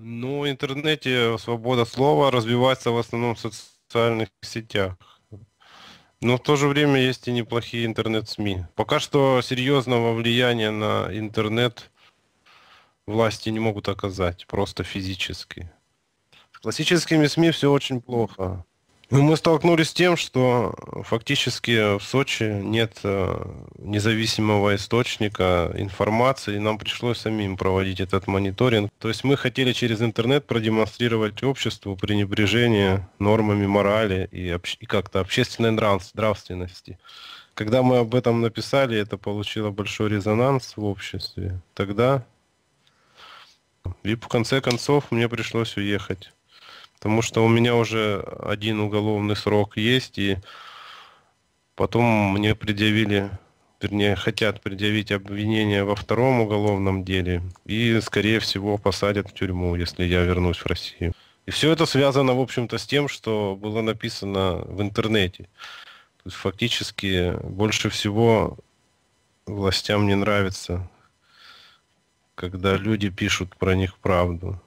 Ну, в интернете свобода слова развивается в основном в социальных сетях. Но в то же время есть и неплохие интернет-СМИ. Пока что серьезного влияния на интернет власти не могут оказать, просто физически. С классическими СМИ все очень плохо. Ну, мы столкнулись с тем, что фактически в Сочи нет э, независимого источника информации, и нам пришлось самим проводить этот мониторинг. То есть мы хотели через интернет продемонстрировать обществу пренебрежение нормами морали и, общ... и как-то общественной нравственности. Когда мы об этом написали, это получило большой резонанс в обществе. Тогда и в конце концов мне пришлось уехать. Потому что у меня уже один уголовный срок есть, и потом мне предъявили, вернее, хотят предъявить обвинение во втором уголовном деле, и, скорее всего, посадят в тюрьму, если я вернусь в Россию. И все это связано, в общем-то, с тем, что было написано в интернете. То есть, фактически, больше всего властям не нравится, когда люди пишут про них правду.